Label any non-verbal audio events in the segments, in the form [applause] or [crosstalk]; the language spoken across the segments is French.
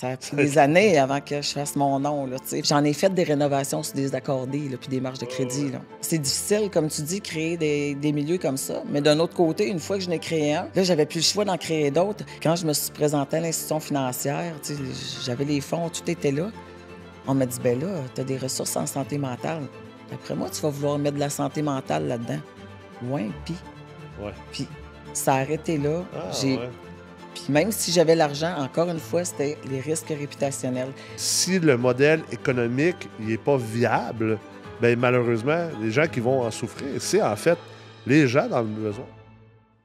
Ça a pris des années avant que je fasse mon nom. J'en ai fait des rénovations sur des accordés, là, puis des marges de oh, crédit. C'est difficile, comme tu dis, créer des, milieux comme ça. Mais d'un autre côté, une fois que je n'ai créé un, là, j'avais plus le choix d'en créer d'autres. Quand je me suis présenté à l'institution financière, j'avais les fonds, tout était là. On m'a dit, ben là, tu as des ressources en santé mentale. Après moi, tu vas vouloir mettre de la santé mentale là-dedans. Oui, puis. Ouais. Puis, ça a arrêté là. Ah, j'ai même si j'avais l'argent, encore une fois, c'était les risques réputationnels. Si le modèle économique n'est pas viable, bien malheureusement, les gens qui vont en souffrir, c'est en fait les gens dans le besoin.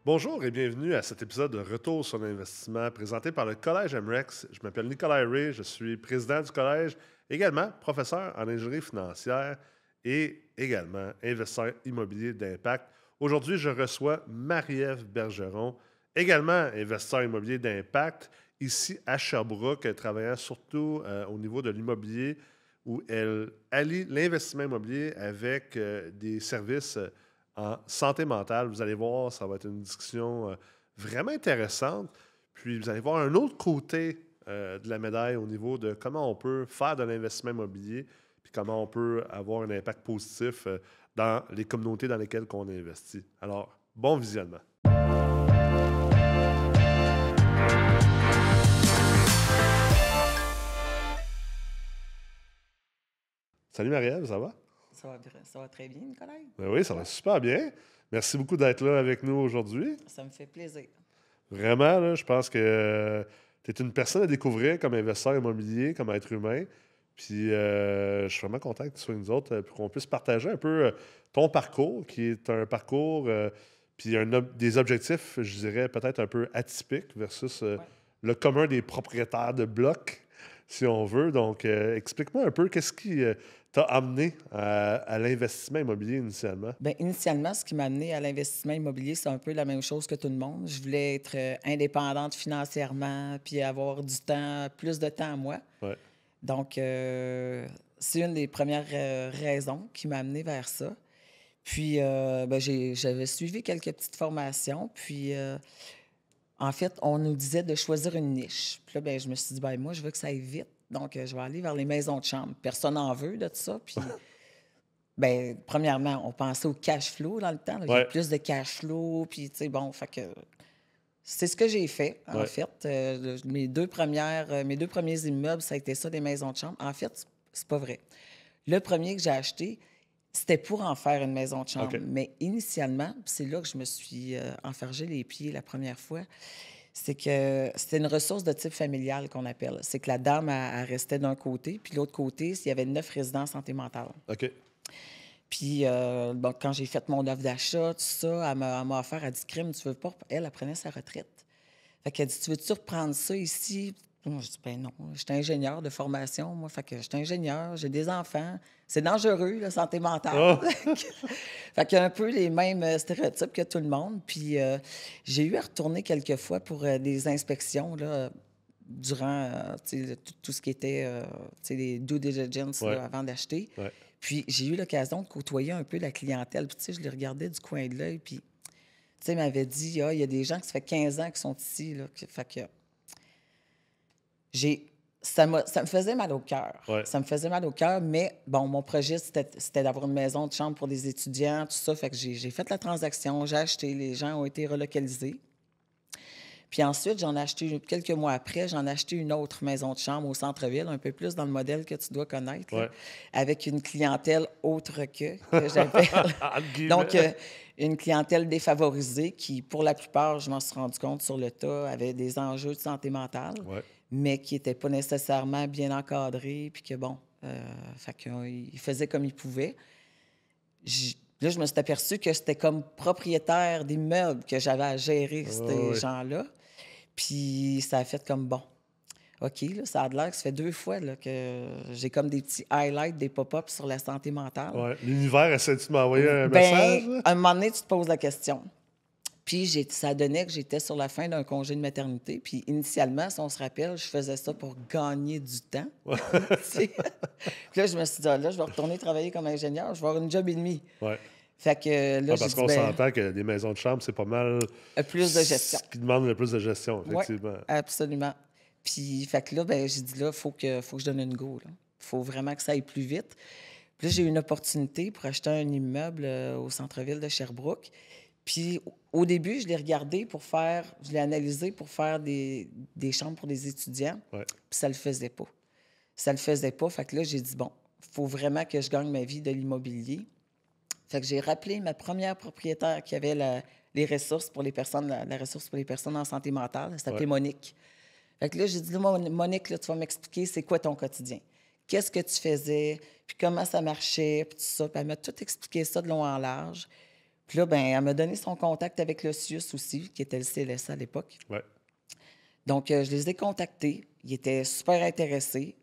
Bonjour et bienvenue à cet épisode de Retour sur l'investissement présenté par le Collège MREX. Je m'appelle Nicolas Ray, je suis président du collège, également professeur en ingénierie financière et également investisseur immobilier d'impact. Aujourd'hui, je reçois Marie-Ève Bergeron, Également, investisseur immobilier d'impact, ici à Sherbrooke, travaillant surtout euh, au niveau de l'immobilier, où elle allie l'investissement immobilier avec euh, des services euh, en santé mentale. Vous allez voir, ça va être une discussion vraiment intéressante. Puis vous allez voir un autre côté de la médaille au niveau de comment on peut faire de l'investissement immobilier, puis comment on peut avoir un impact positif dans les communautés dans lesquelles on investit. Alors, bon visionnement. Salut Marie-Ève, ça va? Ça va, très bien, Nicolas. Ben oui, ça va super bien. Merci beaucoup d'être là avec nous aujourd'hui. Ça me fait plaisir. Vraiment, je pense que euh, tu es une personne à découvrir comme investisseur immobilier, comme être humain. Puis euh, je suis vraiment content que tu sois avec nous autres euh, pour qu'on puisse partager un peu ton parcours, qui est un parcours, puis des objectifs, je dirais, peut-être un peu atypiques versus le commun des propriétaires de blocs, si on veut. Donc, explique-moi un peu qu'est-ce qui t'as amené à, l'investissement immobilier initialement? Bien, initialement, ce qui m'a amené à l'investissement immobilier, c'est un peu la même chose que tout le monde. Je voulais être euh, indépendante financièrement, puis avoir du temps, plus de temps à moi. Donc, euh, c'est une des premières euh, raisons qui m'a amené vers ça. Puis, ben, j'avais suivi quelques petites formations. Puis, en fait, on nous disait de choisir une niche. Puis là, ben, je me suis dit, ben, moi, je veux que ça aille vite. Donc, euh, je vais aller vers les maisons de chambre. Personne n'en veut de ça. Puis, [laughs] ben, premièrement, on pensait au cash flow dans le temps. Il y a plus de cash flow. Puis, tu sais, bon, fait que. C'est ce que j'ai fait, en fait. Euh, mes, deux premières, euh, mes deux premiers immeubles, ça a été ça, des maisons de chambre. En fait, c'est pas vrai. Le premier que j'ai acheté, c'était pour en faire une maison de chambre. Mais initialement, c'est là que je me suis enfergé les pieds la première fois c'est que c'était une ressource de type familial qu'on appelle. C'est que la dame, elle, restait d'un côté, puis de l'autre côté, il y avait neuf résidents en santé mentale. OK. Puis, euh, quand j'ai fait mon offre d'achat, tout ça, elle m'a offert, à dit, tu veux pas... Elle, elle prenait sa retraite. Fait qu'elle dit, tu veux-tu reprendre ça ici? je dis, ben non, j'étais ingénieur de formation, moi, fait que j'étais ingénieur, j'ai des enfants. C'est dangereux, la santé mentale. Ah! [laughs] fait qu'il y a un peu les mêmes euh, stéréotypes que tout le monde. Puis euh, j'ai eu à retourner quelques fois pour euh, des inspections, là, durant tout, ce qui était les due diligence avant d'acheter. Puis j'ai eu l'occasion de côtoyer un peu la clientèle. tu sais, je les regardais du coin de l'œil, puis tu sais, m'avait dit, ah, il y a des gens qui ça fait 15 ans qui sont ici, là, fait que j'ai ça, ça, me faisait mal au cœur. Ça me faisait mal au cœur, mais bon, mon projet, c'était d'avoir une maison de chambre pour des étudiants, tout ça. Fait que j'ai fait la transaction, j'ai acheté, les gens ont été relocalisés. Puis ensuite, j'en ai acheté, quelques mois après, j'en ai acheté une autre maison de chambre au centre-ville, un peu plus dans le modèle que tu dois connaître, avec une clientèle autre que, que j'appelle. [laughs] Donc, euh, une clientèle défavorisée qui, pour la plupart, je m'en suis rendu compte sur le tas, avait des enjeux de santé mentale mais qui n'étaient pas nécessairement bien encadrés, puis que bon, euh, fait euh, comme il pouvait. là, je me suis aperçue que c'était comme propriétaire des meubles que j'avais à gérer, ces gens-là. Puis ça a fait comme bon. OK, ça a l'air que ça fait deux fois que j'ai comme des petits highlights, des pop-ups sur la santé mentale. L'univers essaie de m'envoyer un ben, message? À un moment donné, tu te poses la question. Puis ça donnait que j'étais sur la fin d'un congé de maternité. Puis initialement, si on se rappelle, je faisais ça pour gagner du temps. [laughs] puis là, je me suis dit, ah, là, je vais retourner travailler comme ingénieur, je vais avoir une job et demi. Fait que là, ah, parce qu'on ben, s'entend que les maisons de chambre, c'est pas mal. Euh, plus de gestion. Ce qui demande le plus de gestion, effectivement. absolument. Puis, fait que là, ben, j'ai dit là, il faut que, faut que je donne une go. Il faut vraiment que ça aille plus vite. Puis là, j'ai eu une opportunité pour acheter un immeuble euh, au centre-ville de Sherbrooke. Puis au début, je l'ai regardé pour faire, je l'ai analysé pour faire des, chambres pour des étudiants. Puis ça le faisait pas. Ça le faisait pas. Fait que là, j'ai dit, bon, faut vraiment que je gagne ma vie de l'immobilier. Fait que j'ai rappelé ma première propriétaire qui avait la, les ressources pour les personnes, la, ressource pour les personnes en santé mentale. Elle s'appelait Monique. Fait que là, j'ai dit, Monique, tu vas m'expliquer c'est quoi ton quotidien. Qu'est-ce que tu faisais, puis comment ça marchait, puis tout ça. Puis elle m'a tout expliqué ça de long en large. Puis là, ben, elle m'a donné son contact avec le CIUS aussi, qui était le CLS à l'époque. Ouais. Donc, euh, je les ai contactés. Ils étaient super intéressés.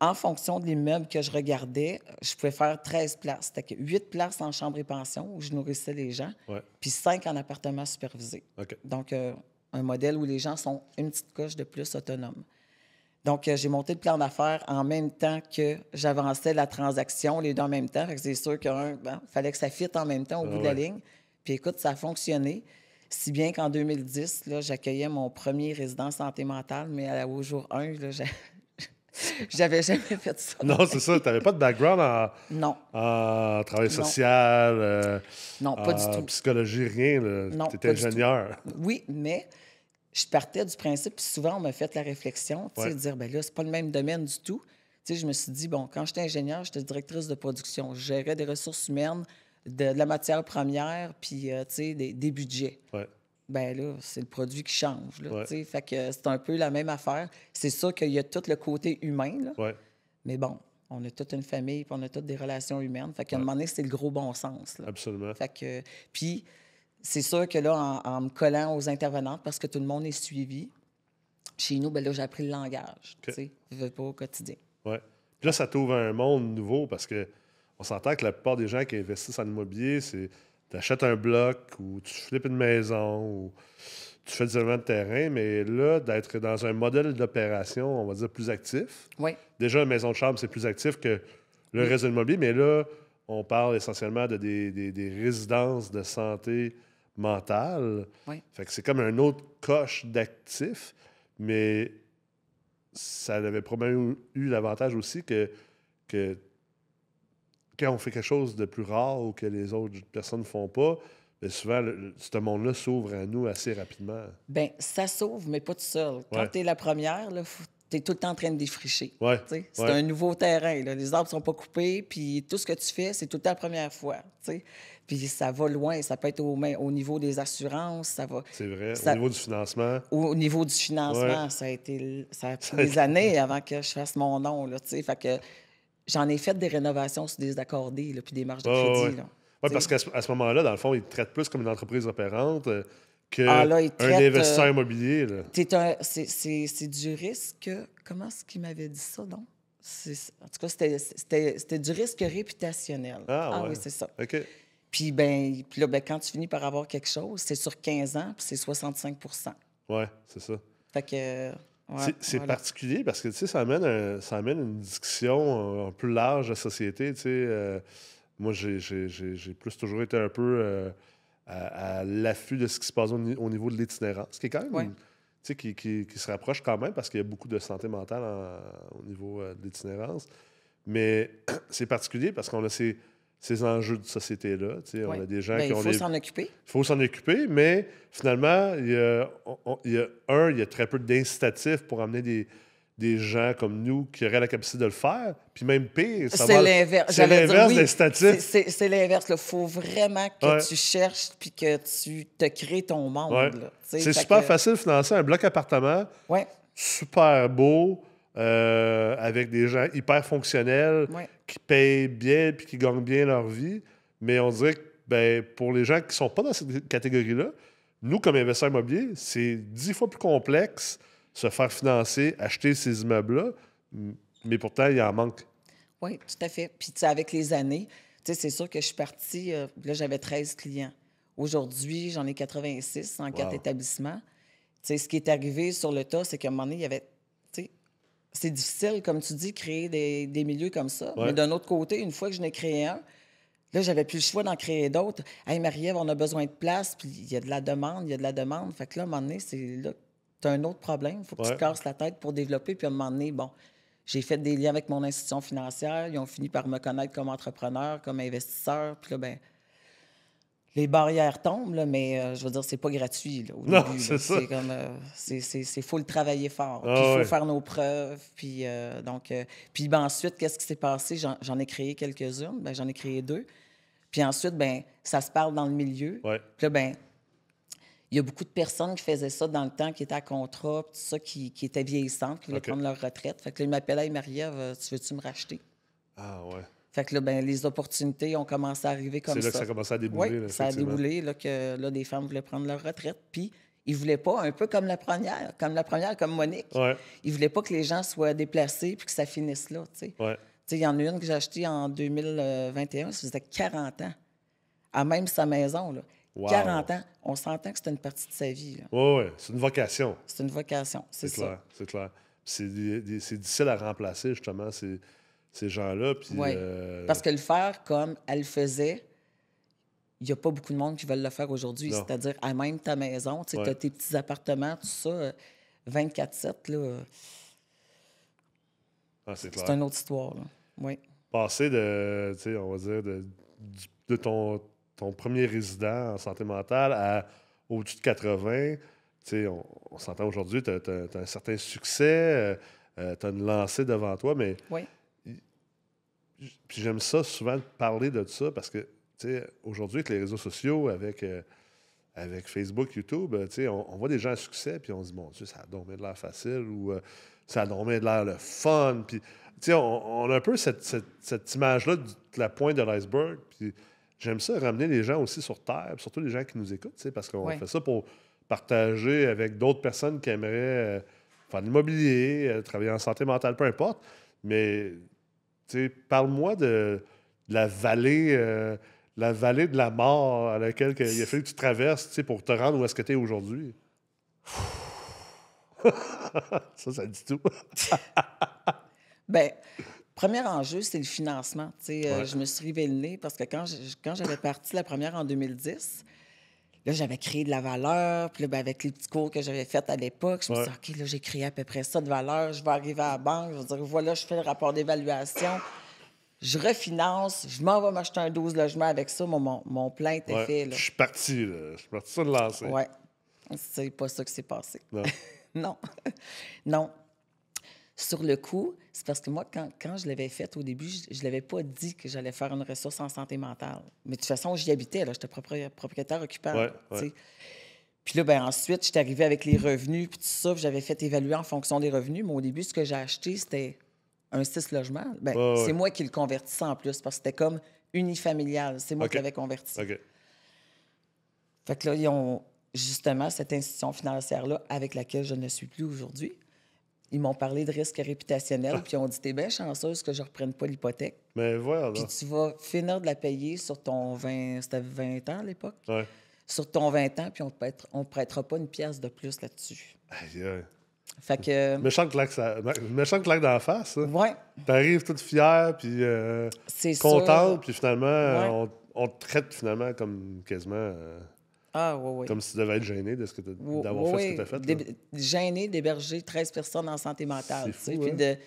En fonction de l'immeuble que je regardais, je pouvais faire 13 places. C'était 8 places en chambre et pension où je nourrissais les gens, puis 5 en appartement supervisé. Donc, euh, un modèle où les gens sont une petite coche de plus autonome. Donc, euh, j'ai monté le plan d'affaires en même temps que j'avançais la transaction, les deux en même temps. C'est sûr qu'il fallait que ça fitte en même temps au bout de la ligne. Puis écoute, ça a fonctionné. Si bien qu'en 2010, j'accueillais mon premier résident santé mentale, mais au jour 1, [laughs] j'avais jamais fait ça. Non, c'est ça. Tu n'avais pas de background en, non. travail social, euh, non, pas du tout. psychologie, rien. Tu étais ingénieur. Oui, mais je partais du principe, puis souvent, on m'a fait la réflexion, tu sais, dire, ben là, c'est pas le même domaine du tout. Tu sais, je me suis dit, bon, quand j'étais ingénieure, j'étais directrice de production. Je gérais des ressources humaines, de, la matière première, puis, euh, tu sais, des, budgets. Ouais. Ben là, c'est le produit qui change, tu sais. Fait que c'est un peu la même affaire. C'est sûr qu'il y a tout le côté humain, Mais bon, on a toute une famille, puis on a toutes des relations humaines. Fait qu'à un moment donné, c'est le gros bon sens, Absolument. Fait que... Puis c'est sûr que là, en, me collant aux intervenantes, parce que tout le monde est suivi, chez nous, ben là, j'ai appris le langage. Tu sais, je pas au quotidien. Oui. là, ça t'ouvre un monde nouveau parce que on s'entend que la plupart des gens qui investissent en immobilier, c'est tu un bloc ou tu flippes une maison ou tu fais du de terrain, mais là, d'être dans un modèle d'opération, on va dire, plus actif. Oui. Déjà, une maison de chambre, c'est plus actif que le réseau réseau immobilier, mais là, on parle essentiellement de des résidences de santé mental, Fait que c'est comme un autre coche d'actifs, mais ça avait probablement eu l'avantage aussi que, que quand on fait quelque chose de plus rare ou que les autres personnes ne font pas, mais ben souvent, ce monde-là s'ouvre à nous assez rapidement. Bien, ça s'ouvre, mais pas tout seul. Quand tu es la première, tu es tout le temps en train de défricher. C'est un nouveau terrain. Les arbres sont pas coupés, puis tout ce que tu fais, c'est tout le la première fois. Puis ça va loin, ça peut être au, niveau des assurances, ça va. C'est vrai, au niveau du financement. Au, au niveau du financement, ça a été ça a des années avant que je fasse mon nom, là, tu sais. Fait que j'en ai fait des rénovations sur des accordés, là, puis des marges de crédit, là. Oui, parce qu'à ce, moment-là, dans le fond, ils te traitent plus comme une entreprise opérante euh, qu'un ah, investisseur euh, T'es immobilier. C'est du risque. Comment est-ce qu'il m'avait dit ça, non En tout cas, c'était du risque réputationnel. Ah, ah ouais. oui, c'est ça. OK. Puis, ben, là, ben, quand tu finis par avoir quelque chose, c'est sur 15 ans, puis c'est 65 Oui, c'est ça. Fait que. c'est particulier parce que ça, amène ça amène une discussion euh, un, peu large de la société. Euh, moi, j'ai plus toujours été un peu euh, à, l'affût de ce qui se passe au, niveau de l'itinérance, qui est quand même qui, se rapproche quand même parce qu'il y a beaucoup de santé mentale au niveau de l'itinérance. Mais [clears throat] c'est particulier parce qu'on a ces ces enjeux de société-là. On a des gens ben, qui Il faut s'en occuper. Il faut s'en occuper, mais finalement, il y a, un, il y a très peu d'incitatifs pour amener des, des gens comme nous qui auraient la capacité de le faire. Puis même pire, ça c'est l'inverse. C'est l'inverse C'est, l'inverse. Il faut vraiment que tu cherches puis que tu te crées ton monde. C'est super facile de financer un bloc appartement. Super beau, euh, avec des gens hyper fonctionnels qui payent bien puis qui gagnent bien leur vie. Mais on dirait que ben, pour les gens qui ne sont pas dans cette catégorie-là, nous, comme investisseurs immobiliers, c'est dix fois plus complexe se faire financer, acheter ces immeubles-là, mais pourtant, il y en manque. Oui, tout à fait. Puis, tu sais, avec les années, tu sais, c'est sûr que je suis partie, euh, là, j'avais 13 clients. Aujourd'hui, j'en ai 86 en quatre établissements. Tu sais, ce qui est arrivé sur le tas, c'est qu'à un moment donné, il y avait c'est difficile, comme tu dis, créer des, milieux comme ça. Mais d'un autre côté, une fois que je n'ai créé un, là, j'avais plus le choix d'en créer d'autres. Hey, Marie-Ève, on a besoin de place, puis il y a de la demande, il y a de la demande. Fait que là, à un moment donné, c'est là, as un autre problème. Il faut que tu te casses la tête pour développer. Puis à un moment donné, bon, j'ai fait des liens avec mon institution financière. Ils ont fini par me connaître comme entrepreneur, comme investisseur. Puis là, ben, les barrières tombent, mais euh, je veux dire, c'est pas gratuit au non, C'est, comme faut euh, le travailler fort. Ah il faut faire nos preuves. Puis euh, donc puis ben, ensuite, qu'est-ce qui s'est passé j'en, ai créé quelques-unes. Ben, j'en ai créé deux. Puis ensuite, ben ça se parle dans le milieu. Puis ben il y a beaucoup de personnes qui faisaient ça dans le temps, qui étaient à contrat, qui, qui étaient vieillissantes, qui voulaient prendre leur retraite. Fait que là, ils tu veux-tu me racheter? Ah ouais. Fait que là, ben, les opportunités ont commencé à arriver comme ça. C'est là que ça a commencé à débouler. ça a déboulé, là, que là, des femmes voulaient prendre leur retraite. Puis, ils voulaient pas, un peu comme la première, comme la première, comme Monique, ouais. ils voulaient pas que les gens soient déplacés puis que ça finisse là, tu sais. Il y en a une que j'ai achetée en 2021, ça faisait 40 ans, à même sa maison. Là. 40 ans, on s'entend que c'était une partie de sa vie. Oui, oui, ouais. c'est une vocation. C'est une vocation, c'est ça. C'est clair, c'est clair. C'est difficile à remplacer, justement. C'est ces gens-là. oui. Euh, Parce que le faire comme elle le faisait, il n'y a pas beaucoup de monde qui veulent le faire aujourd'hui. C'est-à-dire, à même ta maison, tu tes petits appartements, tout ça, 24-7, euh, là. Ah, c'est une autre histoire, là. Passer de, on va dire, de, ton, premier résident en santé mentale à au-dessus de 80, tu on, on s'entend aujourd'hui, tu as, un certain succès, euh, tu as une lancée devant toi, mais. Oui puis j'aime ça souvent parler de ça parce que, tu aujourd'hui, avec les réseaux sociaux, avec, euh, avec Facebook, YouTube, tu on, voit des gens à succès, puis on se dit, mon Dieu, ça a dormi de l'air facile ou euh, ça a dormi de l'air le fun. Puis, tu on, a un peu cette, image-là de la pointe de l'iceberg. Puis j'aime ça ramener les gens aussi sur Terre, surtout les gens qui nous écoutent, tu parce qu'on fait ça pour partager avec d'autres personnes qui aimeraient euh, faire de l'immobilier, travailler en santé mentale, peu importe. Mais Parle-moi de, la vallée. Euh, la vallée de la mort à laquelle il a fallu que tu traverses pour te rendre où est-ce que tu es aujourd'hui. [laughs] ça, ça dit tout. [laughs] ben, premier enjeu, c'est le financement. Euh, je me suis rivé parce que quand j'avais parti la première en 2010, là, j'avais créé de la valeur. Puis là, ben, avec les petits cours que j'avais faits à l'époque, je me suis dit, OK, là, j'ai créé à peu près ça de valeur. Je vais arriver à la banque. Je vais dire, voilà, je fais le rapport d'évaluation. Je refinance. Je m'en vais m'acheter un 12 logements avec ça. Mon, mon, mon plein était fait. Je suis parti, Je suis parti ça de lancer. Oui. C'est pas ça que c'est passé. Non. [laughs] non. non sur le coup, c'est parce que moi, quand, je l'avais faite au début, je ne l'avais pas dit que j'allais faire une ressource en santé mentale. Mais de toute façon, j'y habitais, là, j'étais propriétaire occupant. Puis là, ben, ensuite, j'étais arrivée avec les revenus, puis tout ça, j'avais fait évaluer en fonction des revenus. Mais au début, ce que j'ai acheté, c'était un six logements. Ben, c'est moi qui le convertissais en plus, parce que c'était comme unifamilial. C'est moi qui l'avais converti. Ok. Fait que là, ils ont justement cette institution financière-là avec laquelle je ne suis plus aujourd'hui ils m'ont parlé de risque réputationnel, ah. puis ils ont dit T'es bien chanceuse que je ne reprenne pas l'hypothèque. Mais voilà. Puis tu vas finir de la payer sur ton 20, 20 ans à l'époque. Sur ton 20 ans, puis on ne on prêtera pas une pièce de plus là-dessus. Aïe, Fait que. Euh, méchant claque, ça... dans la face. Hein? Ouais. T'arrives toute fière, puis euh, contente, puis finalement, on, on, te traite finalement comme quasiment. Euh, ah, oui, oui. Comme si tu devais être gêné de d'avoir fait ce que tu as fait. gêné d'héberger 13 personnes en santé mentale. Fou, Puis hein.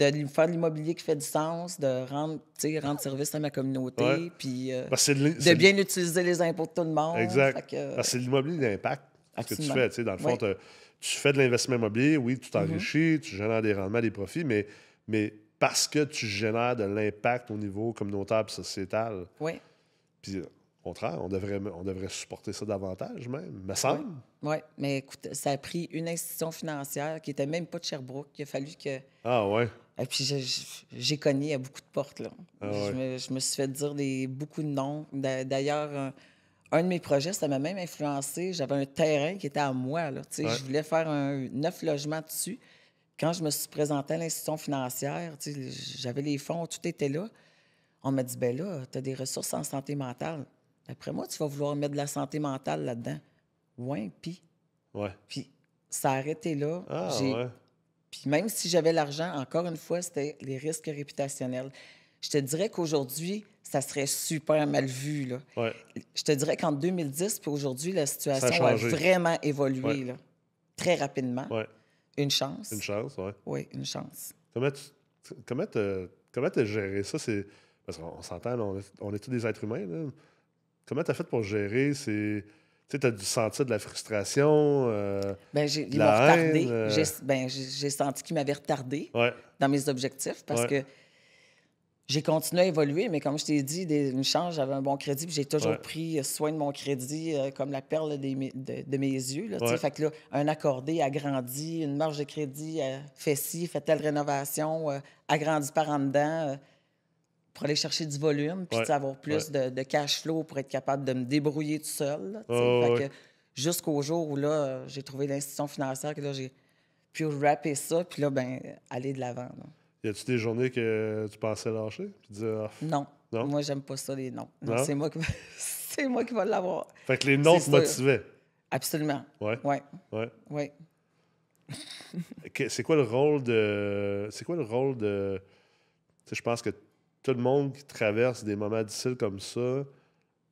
de, faire de l'immobilier qui fait du sens, de rendre, rendre service à ma communauté, puis euh, de bien utiliser les impôts de tout le monde. Exact. c'est l'immobilier d'impact, que tu fais. Dans le fond, tu fais de l'investissement immobilier, oui, tu t'enrichis, mm-hmm. tu génères des rendements, des profits, mais, mais parce que tu génères de l'impact au niveau communautaire et sociétal. Oui. Puis euh, au contraire, on devrait, on devrait supporter ça davantage, même, me semble. Oui, mais écoute, ça a pris une institution financière qui n'était même pas de Sherbrooke. Il a fallu que. Ah, ouais. Et puis, j'ai cogné à beaucoup de portes, là. Ah, je, me, suis fait dire des, beaucoup de noms. D'ailleurs, un, de mes projets, ça m'a même influencé. J'avais un terrain qui était à moi, là. Je voulais faire un, neuf logements dessus. Quand je me suis présenté à l'institution financière, j'avais les fonds, tout était là. On m'a dit, ben là, tu as des ressources en santé mentale après moi, tu vas vouloir mettre de la santé mentale là-dedans. Oui, puis. Ouais. Puis ça a arrêté là. Ah, Puis même si j'avais l'argent, encore une fois, c'était les risques réputationnels. Je te dirais qu'aujourd'hui, ça serait super mal vu. Là. Je te dirais qu'en 2010 pour aujourd'hui, la situation a, vraiment évolué là. très rapidement. Une chance. Une chance, oui. Oui, une chance. Comment tu comment géré ça? Parce qu'on s'entend, on, est tous des êtres humains. Là. Comment tu as fait pour gérer ces. Tu as dû sentir de la frustration. Euh, ben, j'ai, retardé. Euh? Ben, j'ai, senti qu'il m'avait retardé dans mes objectifs parce que j'ai continué à évoluer, mais comme je t'ai dit, une chance, j'avais un bon crédit, puis j'ai toujours pris soin de mon crédit euh, comme la perle de, mes yeux. Fait que là, un accordé a grandi, une marge de crédit fait ci, fait telle rénovation, a grandi par en dedans pour aller chercher du volume, puis avoir plus de, cash flow pour être capable de me débrouiller tout seul. jusqu'au jour où là, j'ai trouvé l'institution financière, que là, j'ai pu rapper ça, puis là, ben, aller de l'avant. Y a-tu des journées que tu pensais lâcher? Ah, non. Moi, j'aime pas ça, les noms. C'est moi qui [laughs] c'est moi qui l'avoir. Fait que les noms te motivaient. Absolument. Oui. c'est quoi le rôle de. C'est quoi le rôle de. je pense que tout le monde qui traverse des moments difficiles comme ça,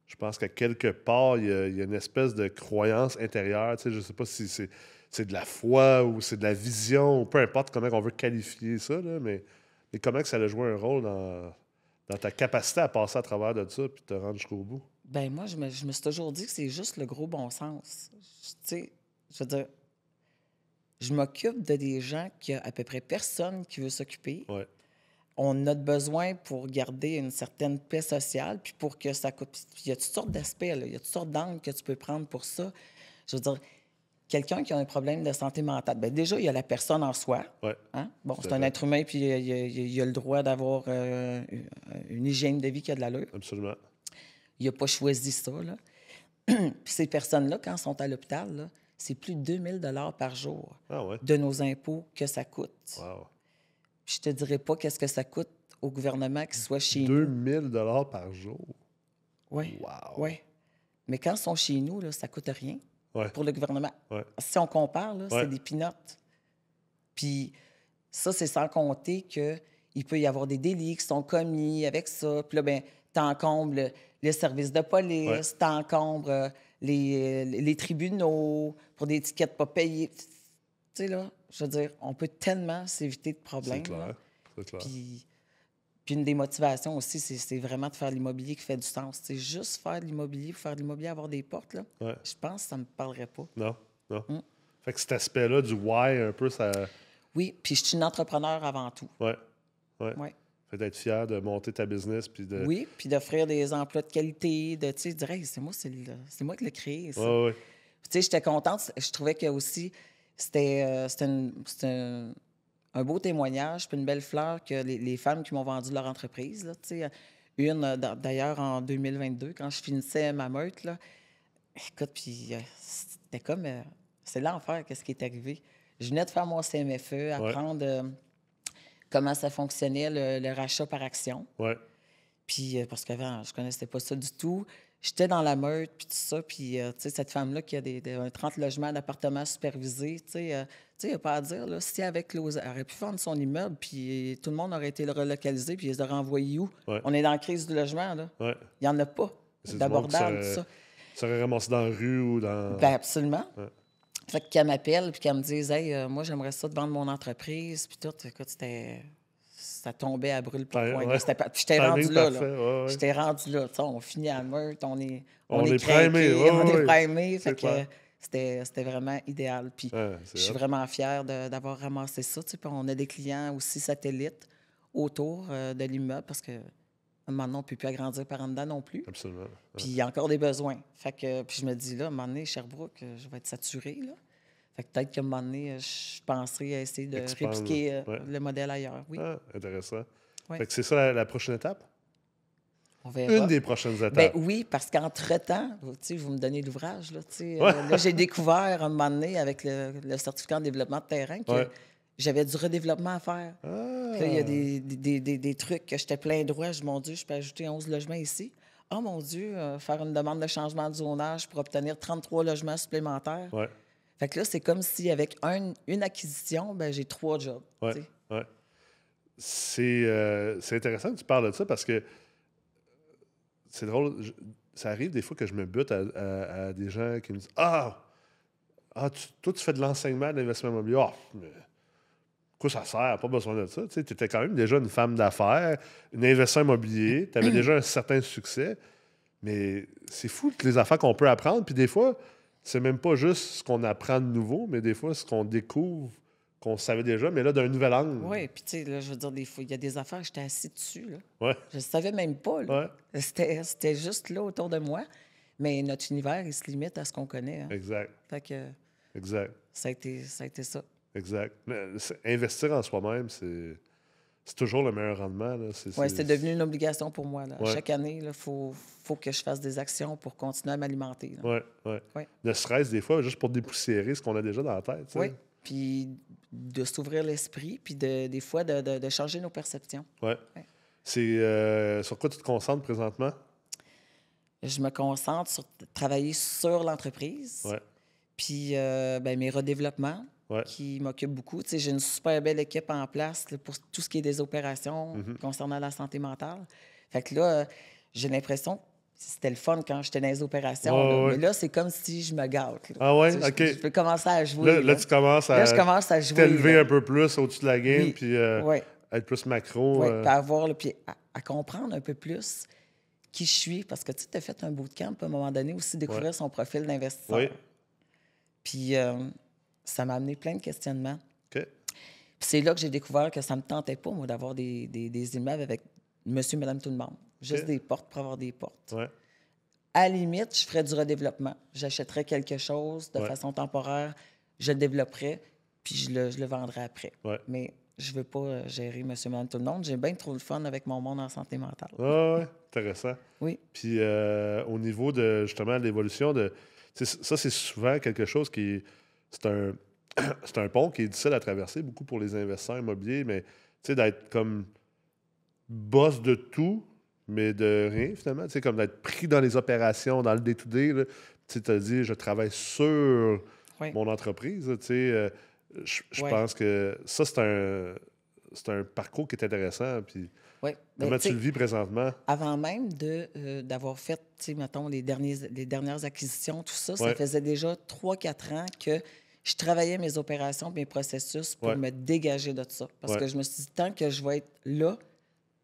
je pense qu'à quelque part, il y, a, une espèce de croyance intérieure. je ne sais pas si c'est, de la foi ou c'est de la vision, peu importe comment on veut qualifier ça, mais, comment que ça a joué un rôle dans, ta capacité à passer à travers de ça puis te rendre jusqu'au bout? Ben moi, je me, suis toujours dit que c'est juste le gros bon sens. Je, tu sais, je veux dire, je m'occupe de des gens qu'il a à peu près personne qui veut s'occuper on a besoin pour garder une certaine paix sociale, puis pour que ça coûte. Il y a toutes sortes d'aspects, il y a toutes sortes d'angles que tu peux prendre pour ça. Je veux dire, quelqu'un qui a un problème de santé mentale, bien déjà, il y a la personne en soi. Ouais. Hein? Bon, c'est un être humain, puis euh, il y a, le droit d'avoir euh, une hygiène de vie qui a de l'allure. Absolument. Il n'a pas choisi ça, [clears throat] puis ces personnes-là, quand sont à l'hôpital, c'est plus de 2000 dollars par jour ah de nos impôts que ça coûte. Wow je te dirais pas qu'est-ce que ça coûte au gouvernement qu'ils soit chez 2000 dollars par jour. Oui. Wow. Oui. Mais quand ils sont chez nous, là, ça coûte rien pour le gouvernement. Si on compare, c'est des pinottes. Puis ça, c'est sans compter que il peut y avoir des délits qui sont commis avec ça. Puis là, ben, t'encombre le, service de police, t'encombre euh, les, les, tribunaux pour des étiquettes pas payées. Tu sais, là, je veux dire, on peut tellement s'éviter de problèmes. C'est clair. Puis, une des motivations aussi, c'est vraiment de faire l'immobilier qui fait du sens. C'est juste faire de l'immobilier faire de l'immobilier, avoir des portes, là. Je pense que ça ne me parlerait pas. Non, non. Mm. Fait que cet aspect-là du why, un peu, ça. Oui, puis je suis une entrepreneur avant tout. Oui. Oui. Ouais. Fait d'être fier de monter ta business. Puis de... Oui, puis d'offrir des emplois de qualité, de, tu sais, dire, c'est moi, c'est moi qui l'ai créé. Tu sais, j'étais contente. Je trouvais que aussi c'était euh, un beau témoignage, puis une belle fleur que les, femmes qui m'ont vendu leur entreprise. une, euh, d'ailleurs, en 2022, quand je finissais ma meute, là, écoute, puis euh, c'était comme. c'est l'enfer, qu'est-ce qui est arrivé. Je venais de faire mon CMFE, apprendre comment ça fonctionnait, le, rachat par action. Ouais. Puis, parce qu'avant, je ne connaissais pas ça du tout j'étais dans la meute, puis tout ça, puis euh, sais, cette femme-là qui a des, un 30 logements d'appartements supervisés, tu sais, euh, il n'y a pas à dire, là, si avec Close, elle aurait pu vendre son immeuble, puis tout le monde aurait été relocalisé, puis ils auraient envoyé où? On est dans la crise du logement, là. Il n'y en a pas d'abordable, tout ça. Ça serais ramassé dans la rue ou dans... Ben absolument. Fait qu'elle m'appelle, puis qu'elle me dise, hey, euh, moi, j'aimerais ça de vendre mon entreprise, puis tout. Écoute, c'était ça tombait à brûle pour point. J'étais rendu, là, J'étais rendu là. on finit à meurtre. on est On, est, primé. on est primé. c'était vraiment idéal. Puis je suis vraiment fière d'avoir ramassé ça. on a des clients aussi satellites autour euh, de l'immeuble parce que maintenant, on ne peut plus agrandir par en dedans non plus. Absolument. Puis il y a encore des besoins. Fait que, puis je me dis, là, à un moment donné, Sherbrooke, euh, je vais être saturé. Là. Fait que peut-être qu'à un moment donné, euh, je penserai à essayer de euh, le modèle ailleurs. Oui. Ah, intéressant. c'est ça la, prochaine étape? Une des prochaines étapes. Ben oui, parce qu'entre-temps, vous me donnez l'ouvrage. Là, euh, j'ai découvert un moment donné avec le, certificat en développement de terrain que j'avais du redéveloppement à faire. Ah. il y a des, trucs que j'étais plein droit. Je mon Dieu, je peux ajouter 11 logements ici. Oh mon Dieu, faire une demande de changement de zonage pour obtenir 33 logements supplémentaires là, c'est comme si avec une acquisition, ben, j'ai trois jobs. Ouais, ouais. C'est, euh, c'est intéressant que tu parles de ça parce que c'est drôle. ça arrive des fois que je me bute à, des gens qui me disent Ah, ah toi, tu fais de l'enseignement l'investissement immobilier. Ah, mais quoi ça sert? Pas besoin de ça. Tu étais quand même déjà une femme d'affaires, une investisseur immobilier, tu avais [clears throat] déjà un certain succès. Mais c'est fou les affaires qu'on peut apprendre. Puis des fois, c'est même pas juste ce qu'on apprend de nouveau, mais des fois, ce qu'on découvre qu'on savait déjà, mais là, d'un nouvel angle. Oui, puis tu sais, là, je veux dire, des fois, il y a des affaires, j'étais assis dessus, là. Je ne savais même pas, là. C'était juste là, autour de moi. Mais notre univers, il se limite à ce qu'on connaît. Hein. Exact. Fait que... Exact. Ça a été ça. Exact. investir en soi-même, c'est c'est toujours le meilleur rendement. Oui, c'est devenu une obligation pour moi. Chaque année, il faut, que je fasse des actions pour continuer à m'alimenter. Oui, oui. Ouais. Ne serait-ce des fois juste pour dépoussiérer ce qu'on a déjà dans la tête. Oui, puis de s'ouvrir l'esprit, puis de, des fois de, changer nos perceptions. Oui. C'est euh, sur quoi tu te concentres présentement? Je me concentre sur travailler sur l'entreprise, puis euh, ben, mes redéveloppements qui m'occupe beaucoup. Tu sais, J'ai une super belle équipe en place pour tout ce qui est des opérations mhm. concernant la santé mentale. Fait que là, j'ai l'impression c'était le fun quand j'étais dans les opérations. Mais là, c'est comme si je me gâte. Ah ouais? OK. Je, peux commencer à jouer. Là, tu commences à, je commence à jouer. T'élever un peu plus au-dessus de la game, puis euh, être plus macro. Oui, euh. puis, avoir, puis à, comprendre un peu plus qui je suis. Parce que tu t'es fait un bootcamp à un moment donné aussi, découvrir son profil d'investisseur. Oui. Puis euh, ça m'a amené plein de questionnements. C'est là que j'ai découvert que ça ne me tentait pas, moi, d'avoir des, immeubles avec monsieur, madame, tout le monde. Juste des portes pour avoir des portes. À limite, je ferais du redéveloppement. J'achèterais quelque chose de façon temporaire, je le développerais, puis je le, je vendrais après. Mais je ne veux pas euh, gérer monsieur, madame, tout le monde. J'ai bien trop le fun avec mon monde en santé mentale. Ah, ouais, intéressant. Oui. Puis euh, au niveau de, justement, l'évolution, de, ça, c'est souvent quelque chose qui c'est un, [clears throat] un pont qui est difficile à traverser, beaucoup pour les investisseurs immobiliers, mais d'être comme boss de tout, mais de rien finalement. comme d'être pris dans les opérations, dans le day-to-day. Tu te dis, je travaille sur mon entreprise. Euh, je pense que ça, c'est un, un parcours qui est intéressant. Puis oui. Comment tu le vis présentement? Avant même euh, d'avoir fait, mettons, les, derniers, les dernières acquisitions, tout ça, ça faisait déjà 3-4 ans que je travaillais mes opérations, mes processus pour me dégager de ça. Parce que je me suis dit, tant que je vais être là,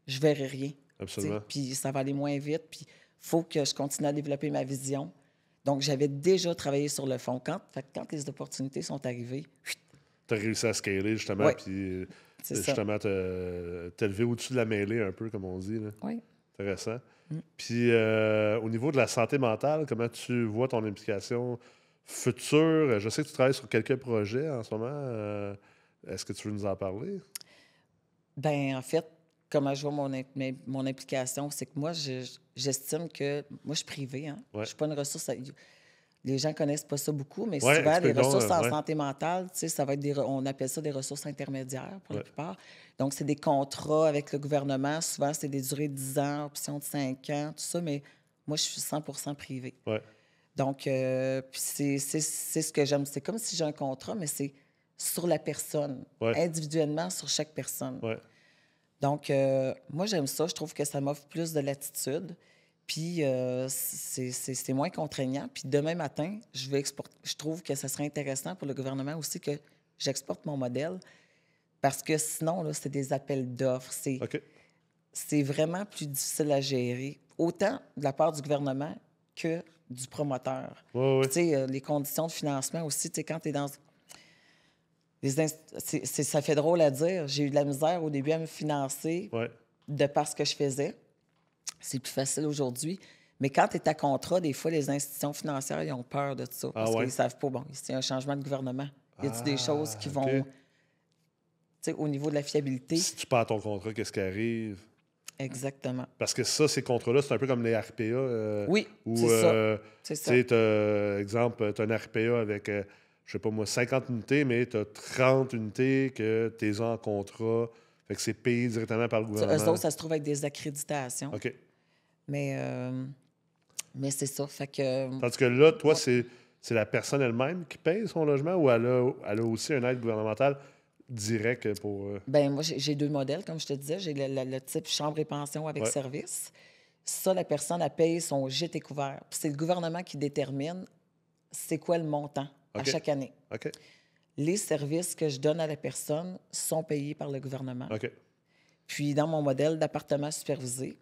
je ne verrai rien. Absolument. Puis ça va aller moins vite, puis faut que je continue à développer ma vision. Donc, j'avais déjà travaillé sur le fond. Quand, quand les opportunités sont arrivées... [sniffs] Tu as réussi à scaler, justement, puis euh, justement t'élever au-dessus de la mêlée, un peu, comme on dit. Oui. Intéressant. Mm. Puis, euh, au niveau de la santé mentale, comment tu vois ton implication futur. Euh, je sais que tu travailles sur quelques projets en ce moment. Euh, est-ce que tu veux nous en parler? Ben en fait, comment je vois mon, implication, c'est que moi, j'estime que. Moi, je suis privée. Hein. Je ne suis pas une ressource. les gens ne connaissent pas ça beaucoup, mais souvent, les ressources en santé mentale, ça va être des, on appelle ça des ressources intermédiaires pour la plupart. Donc, c'est des contrats avec le gouvernement. Souvent, c'est des durées de 10 ans, option de 5 ans, tout ça, mais moi, je suis 100 privée. Donc, euh, c'est ce que j'aime. C'est comme si j'ai un contrat, mais c'est sur la personne, individuellement sur chaque personne. Donc, euh, moi, j'aime ça. Je trouve que ça m'offre plus de latitude. Puis, euh, c'est moins contraignant. Puis, demain matin, je, vais exporter, je trouve que ça serait intéressant pour le gouvernement aussi que j'exporte mon modèle. Parce que sinon, là, c'est des appels d'offres. C'est c'est vraiment plus difficile à gérer, autant de la part du gouvernement que du promoteur. Euh, les conditions de financement aussi, quand tu es dans. Les ça fait drôle à dire. J'ai eu de la misère au début à me financer de par ce que je faisais. C'est plus facile aujourd'hui. Mais quand tu es à contrat, des fois, les institutions financières, ils ont peur de ça. Ah parce qu'ils savent pas, bon, c'est un changement de gouvernement. Y a des ah, choses qui vont. au niveau de la fiabilité. Si tu perds ton contrat, qu'est-ce qui arrive? Exactement. Parce que ça, ces contrats-là, c'est un peu comme les RPA. Euh, oui, c'est ça. Euh, c'est euh, exemple, tu as un RPA avec, euh, je ne sais pas moi, 50 unités, mais tu as 30 unités que t'es es en contrat. Fait que c'est payé directement par le gouvernement. Ça, autres, ça se trouve avec des accréditations. OK. Mais, mais c'est ça. Fait que... Tandis que là, toi, c'est la personne elle-même qui paye son logement ou elle a, elle a aussi un aide gouvernementale direct pour. Euh, ben moi, j'ai deux modèles, comme je te disais. J'ai le, type chambre et pension avec service. Ça, la personne, a payé son jeté couvert. c'est le gouvernement qui détermine c'est quoi le montant à chaque année. OK. Les services que je donne à la personne sont payés par le gouvernement. OK. Puis dans mon modèle d'appartement supervisé,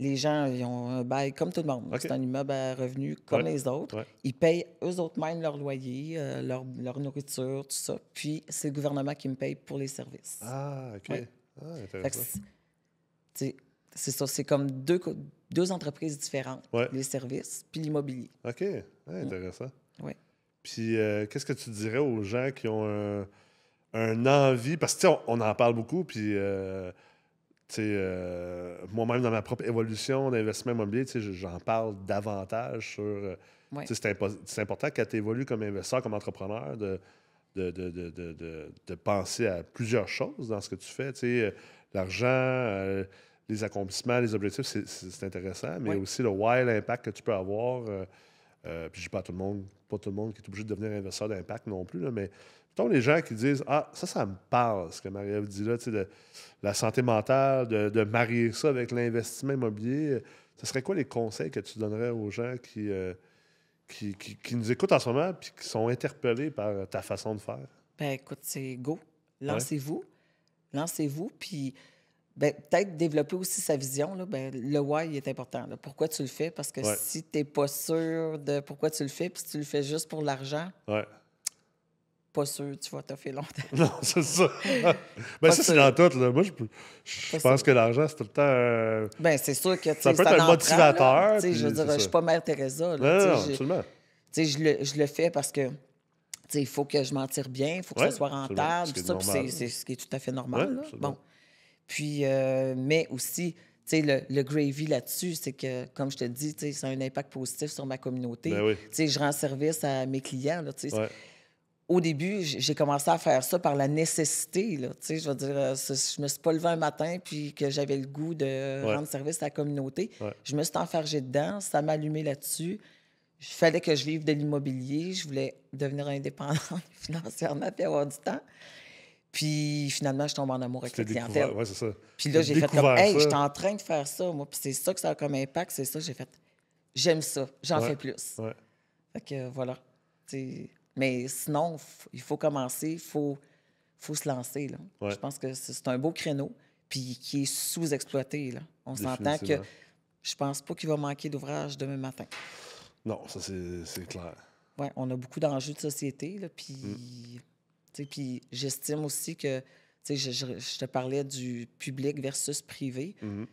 les gens, ils ont un bail comme tout le monde. C'est un immeuble à revenus comme les autres. Ils payent eux autres leur loyer, euh, leur, nourriture, tout ça. Puis c'est le gouvernement qui me paye pour les services. Ah, OK. Ah, c'est ça, c'est comme deux, deux entreprises différentes. Les services puis l'immobilier. OK. Ah, mm. intéressant. Oui. Puis euh, qu'est-ce que tu dirais aux gens qui ont un, envie? Parce que on, en parle beaucoup, puis... Euh, euh, moi-même, dans ma propre évolution d'investissement immobilier, j'en parle davantage sur. Euh, c'est important quand tu évolues comme investisseur, comme entrepreneur, de de, penser à plusieurs choses dans ce que tu fais. Euh, l'argent, les accomplissements, les objectifs, c'est intéressant, mais aussi le why, l'impact que tu peux avoir. Je puis je dis pas à tout le monde, pas tout le monde qui est obligé de devenir investisseur d'impact non plus, mais mettons les gens qui disent Ah, ça, ça me parle, ce que Marie-Ève dit là, tu sais, de la santé mentale, de, marier ça avec l'investissement immobilier. Ce serait quoi les conseils que tu donnerais aux gens qui, euh, qui, nous écoutent en ce moment et qui sont interpellés par ta façon de faire? Ben écoute, c'est go. Lancez-vous. Lancez-vous. Puis ben, peut-être développer aussi sa vision. Là, ben, le why est important. Pourquoi tu le fais? Parce que si tu n'es pas sûr de pourquoi tu le fais, puis si tu le fais juste pour l'argent, pas sûr tu vas t'offrir longtemps. [laughs] non, c'est ça. Mais [laughs] ben, ça, c'est dans tout. Là. Moi, je, je pense que l'argent, c'est tout le temps. Euh, ben, c'est sûr que. Ça peut être un motivateur. je veux dire, je suis pas Mère Teresa. Là, non, Je le, je le fais parce que il faut que je m'en tire bien, il faut que ça soit rentable. C'est ce qui est tout à fait normal. bon. Puis, euh, mais aussi, le, le gravy là-dessus, c'est que, comme je te dis, ça a un impact positif sur ma communauté. Ben oui. Je rends service à mes clients. Là, ouais au début, j'ai commencé à faire ça par la nécessité. Là, je veux dire, euh, je me suis pas levé un matin puis que j'avais le goût de rendre service à la communauté. Je me suis enfargée dedans, ça m'a allumé là-dessus. Il fallait que je vive de l'immobilier. Je voulais devenir indépendante [laughs] financièrement puis avoir du temps. Puis finalement, je tombe en amour avec la clientèle. Puis là, j'ai fait comme, hey, j'étais en train de faire ça, moi. Puis c'est ça que ça a comme impact. C'est ça, j'ai fait, j'aime ça, j'en fais plus. Fait que voilà. Mais sinon, il faut commencer, il faut, faut se lancer. Là. Je pense que c'est un beau créneau, puis qui est sous-exploité. On s'entend que je pense pas qu'il va manquer d'ouvrage demain matin. Non, ça, c'est clair. Oui, on a beaucoup d'enjeux de société, là, puis... Mm. Puis j'estime aussi que, je, je, je, te parlais du public versus privé, mm-hmm.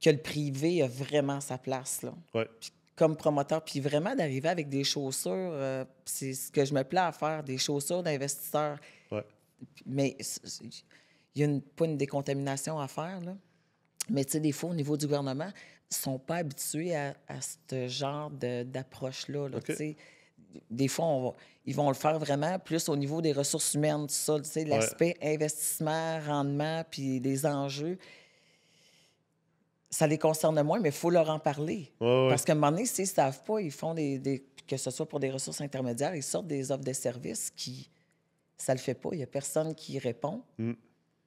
que le privé a vraiment sa place, là. Ouais comme promoteur, puis vraiment d'arriver avec des chaussures, euh, c'est ce que je me plais à faire, des chaussures d'investisseurs. Mais il n'y a une, pas une décontamination à faire, là. Mais tu sais, des fois, au niveau du gouvernement, ils sont pas habitués à, ce genre d'approche-là. Là, sais. Des fois, ils vont le faire vraiment plus au niveau des ressources humaines, tout ça, l'aspect investissement, rendement, puis des enjeux ça les concerne moins, mais il faut leur en parler. Parce qu'à un moment donné, s'ils ne savent pas, ils font des, Que ce soit pour des ressources intermédiaires, ils sortent des offres de services qui. Ça le fait pas. Il n'y a personne qui répond. Mm.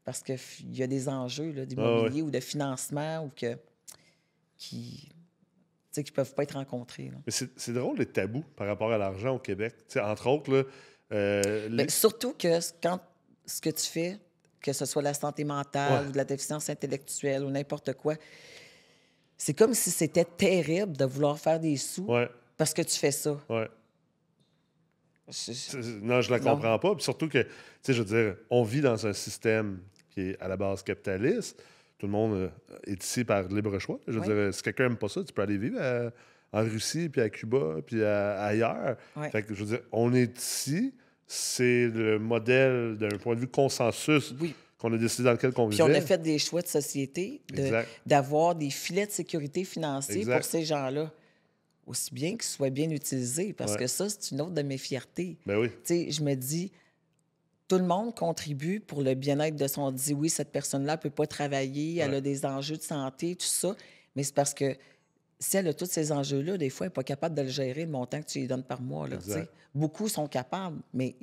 Parce qu'il y a des enjeux d'immobilier ou de financement ou que. qui. qui ne peuvent pas être rencontrés. C'est drôle les tabous par rapport à l'argent au Québec. entre autres, euh, ben, surtout que quand ce que tu fais, que ce soit la santé mentale ou la déficience intellectuelle ou n'importe quoi, c'est comme si c'était terrible de vouloir faire des sous parce que tu fais ça. Non, je la comprends pas. Puis surtout que, tu sais, je veux dire, on vit dans un système qui est à la base capitaliste. Tout le monde euh, est ici par libre choix. Je veux dire, euh, si quelqu'un n'aime pas ça, tu peux aller vivre en Russie, puis à Cuba, puis ailleurs. Fait que, je veux dire, on est ici. C'est le modèle d'un point de vue consensus. Oui. On a décidé dans lequel on Puis on a fait des choix de société d'avoir des filets de sécurité financiers pour ces gens-là. Aussi bien qu'ils soient bien utilisés, parce que ça, c'est une autre de mes fiertés. Ben oui. Tu sais, je me dis, tout le monde contribue pour le bien-être de son. On dit, oui, cette personne-là ne peut pas travailler, elle a des enjeux de santé, tout ça. Mais c'est parce que si elle a tous ces enjeux-là, des fois, elle n'est pas capable de le gérer, le montant que tu lui donnes par mois. Là, Beaucoup sont capables, mais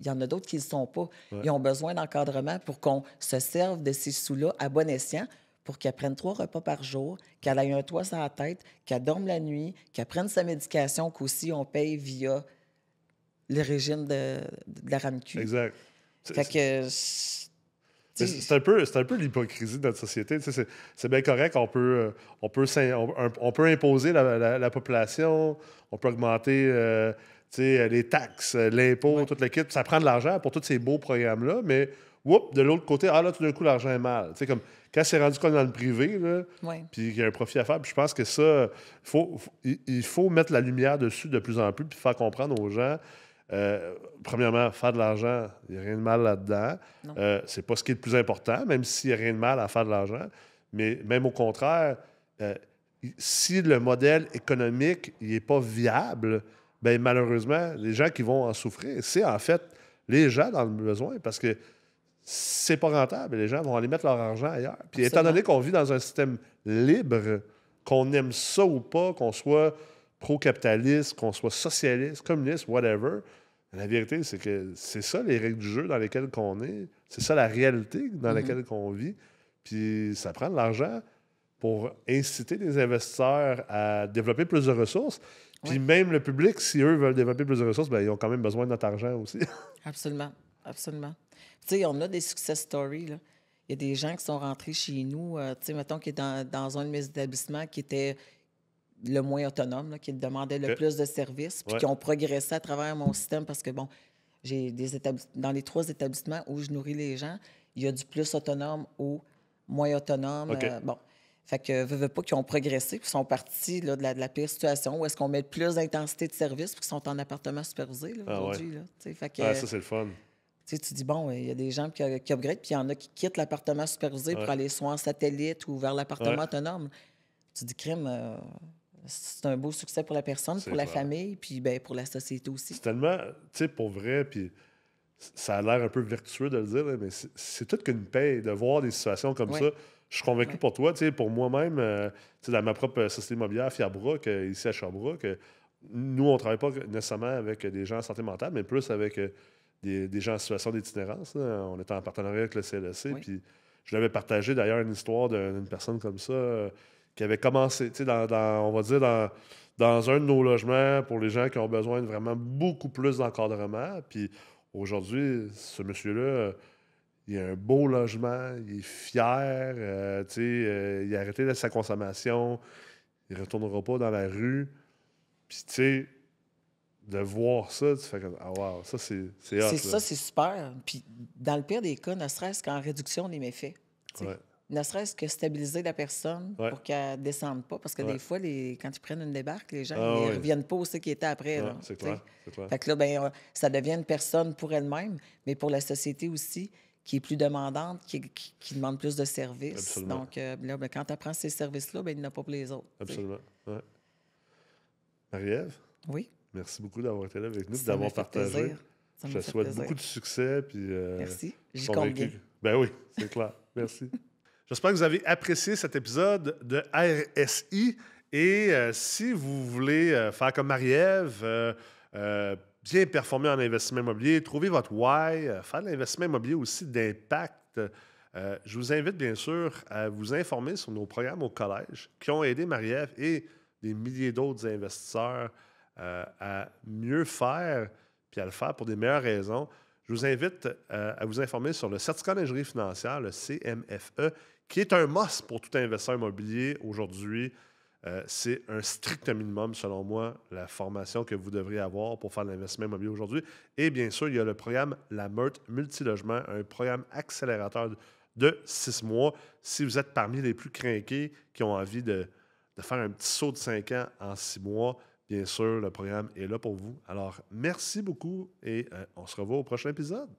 il y en a d'autres qui ne le sont pas. Ils ont besoin d'encadrement pour qu'on se serve de ces sous-là à bon escient pour qu'elle prenne trois repas par jour, qu'elle aille un toit sur la tête, qu'elle dorme la nuit, qu'elle prenne sa médication qu'aussi on paye via le régime de, de la RAMQ. Exact. C'est un peu, un peu l'hypocrisie de notre société. C'est bien correct, on peut, euh, on peut, peut imposer la, population, on peut augmenter euh, euh, les taxes, euh, l'impôt, tout le Ça prend de l'argent pour tous ces beaux programmes-là, mais whoop, de l'autre côté, ah là, tout d'un coup, l'argent est mal. T'sais, comme quand c'est rendu comme dans le privé, puis qu'il y a un profit à faire, je pense que ça, faut, il faut mettre la lumière dessus de plus en plus, puis faire comprendre aux gens. Euh, premièrement, faire de l'argent, il n'y a rien de mal là-dedans. Euh, c'est pas ce qui est le plus important, même s'il n'y a rien de mal à faire de l'argent. Mais même au contraire, si le modèle économique n'est pas viable, ben, malheureusement, les gens qui vont en souffrir, c'est en fait les gens dans le besoin parce que c'est pas rentable. Les gens vont aller mettre leur argent ailleurs. Puis étant donné qu'on vit dans un système libre, qu'on aime ça ou pas, qu'on soit pro-capitaliste, qu'on soit socialiste, communiste, whatever, la vérité, c'est que c'est ça les règles du jeu dans lesquelles qu'on est. C'est ça la réalité dans mm-hmm. laquelle qu'on vit. Puis ça prend de l'argent pour inciter les investisseurs à développer plus de ressources. Puis même le public, si eux veulent développer plus de ressources, bien, ils ont quand même besoin de notre argent aussi. [laughs] absolument, absolument. Tu sais, on a des success stories. Là. Il y a des gens qui sont rentrés chez nous, euh, tu sais, mettons, qui est dans, un de mes établissements qui était le moins autonome, qui demandait le plus de services, puis qui ont progressé à travers mon système parce que, bon, j'ai des établissements, dans les trois établissements où je nourris les gens, il y a du plus autonome au moins autonome. Euh, bon, fait que, veux, pas, qu'ils ont progressé, puis sont partis là, de, la, pire situation, où est-ce qu'on met plus d'intensité de service, pour qu'ils sont en appartement supervisé ah aujourd'hui. Ah, ça, c'est le fun. Tu dis, bon, il y a des gens qui, qui upgrade, puis il y en a qui quittent l'appartement supervisé pour aller soit en satellite ou vers l'appartement autonome. Tu dis, crime, euh, c'est un beau succès pour la personne, pour la famille, puis ben, pour la société aussi. C'est tellement, tu sais, pour vrai, puis ça a l'air un peu vertueux de le dire, mais c'est, tout qu'une paix de voir des situations comme ça. Je suis convaincu pour toi, tu sais, pour moi-même, euh, dans ma propre euh, société immobilière, Fiabrook, euh, ici à Sherbrooke, nous, on ne travaille pas nécessairement avec des gens en santé mentale, mais plus avec des, gens en situation d'itinérance. On est en partenariat avec le CLSC. Puis je l'avais partagé d'ailleurs une histoire d'une personne comme ça qui avait commencé, dans, on va dire, dans, un de nos logements pour les gens qui ont besoin de vraiment beaucoup plus d'encadrement. Puis aujourd'hui, ce monsieur-là il a un beau logement, il est fier, euh, euh, il a arrêté de sa consommation, il ne retournera pas dans la rue. Puis, tu sais, de voir ça, tu fais comme Ah, ça, c'est C'est ça, c'est super. Puis, dans le pire des cas, ne serait-ce qu'en réduction des méfaits. Ne serait-ce que stabiliser la personne pour qu'elle ne descende pas. Parce que des fois, les, quand ils prennent une débarque, les gens ne ah reviennent pas ce qui étaient après. c'est clair. Fait que ben, euh, ça devient une personne pour elle-même, mais pour la société aussi qui est plus demandante, qui, demande plus de services. Donc, euh, ben, quand tu apprends ces services-là, ben, il n'y en a pas pour les autres. Absolument. Ouais. Marie-Ève? Oui. Merci beaucoup d'avoir été là avec nous, d'avoir partagé. Plaisir. Ça Je te souhaite beaucoup de succès. Puis, euh, Merci. J'y compte bien. Ben oui, c'est clair. [laughs] Merci. J'espère que vous avez apprécié cet épisode de RSI. Et euh, si vous voulez faire comme Marie-Ève, bien performer en investissement immobilier, trouver votre why, euh, faire de l'investissement immobilier aussi d'impact. Euh, je vous invite bien sûr à vous informer sur nos programmes au collège qui ont aidé Marie-Ève et des milliers d'autres investisseurs euh, à mieux faire puis à le faire pour des meilleures raisons. Je vous invite à vous informer sur le certificat d'ingénierie financière, le CMFE, qui est un must pour tout investisseur immobilier aujourd'hui. Euh, c'est un strict minimum, selon moi, la formation que vous devriez avoir pour faire l'investissement immobilier aujourd'hui. Et bien sûr, il y a le programme La Meurthe Multilogement, un programme accélérateur de six mois. Si vous êtes parmi les plus craqués qui ont envie de, faire un petit saut de cinq ans en six mois, bien sûr, le programme est là pour vous. Alors, merci beaucoup et euh, on se revoit au prochain épisode.